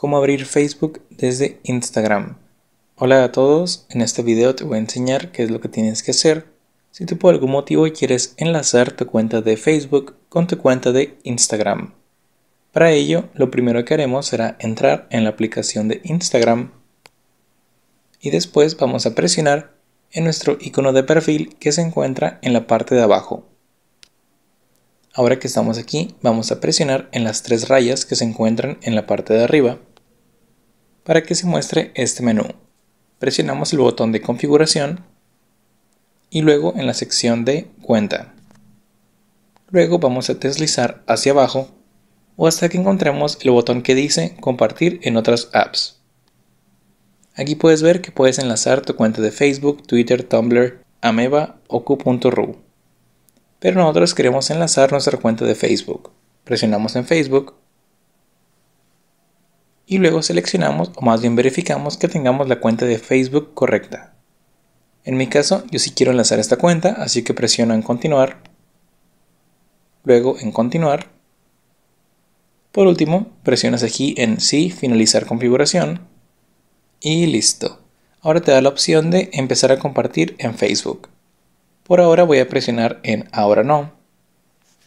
cómo abrir Facebook desde Instagram. Hola a todos, en este video te voy a enseñar qué es lo que tienes que hacer si tú por algún motivo quieres enlazar tu cuenta de Facebook con tu cuenta de Instagram. Para ello, lo primero que haremos será entrar en la aplicación de Instagram y después vamos a presionar en nuestro icono de perfil que se encuentra en la parte de abajo. Ahora que estamos aquí, vamos a presionar en las tres rayas que se encuentran en la parte de arriba para que se muestre este menú. Presionamos el botón de configuración y luego en la sección de cuenta. Luego vamos a deslizar hacia abajo o hasta que encontremos el botón que dice compartir en otras apps. Aquí puedes ver que puedes enlazar tu cuenta de Facebook, Twitter, Tumblr, Ameba o Q.ru. Pero nosotros queremos enlazar nuestra cuenta de Facebook. Presionamos en Facebook y luego seleccionamos o más bien verificamos que tengamos la cuenta de Facebook correcta. En mi caso, yo sí quiero enlazar esta cuenta, así que presiono en continuar, luego en continuar. Por último, presionas aquí en sí, finalizar configuración y listo. Ahora te da la opción de empezar a compartir en Facebook. Por ahora voy a presionar en ahora no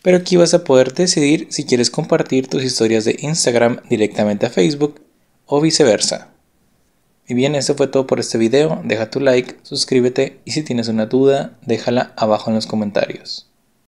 pero aquí vas a poder decidir si quieres compartir tus historias de Instagram directamente a Facebook o viceversa. Y bien, eso fue todo por este video, deja tu like, suscríbete y si tienes una duda, déjala abajo en los comentarios.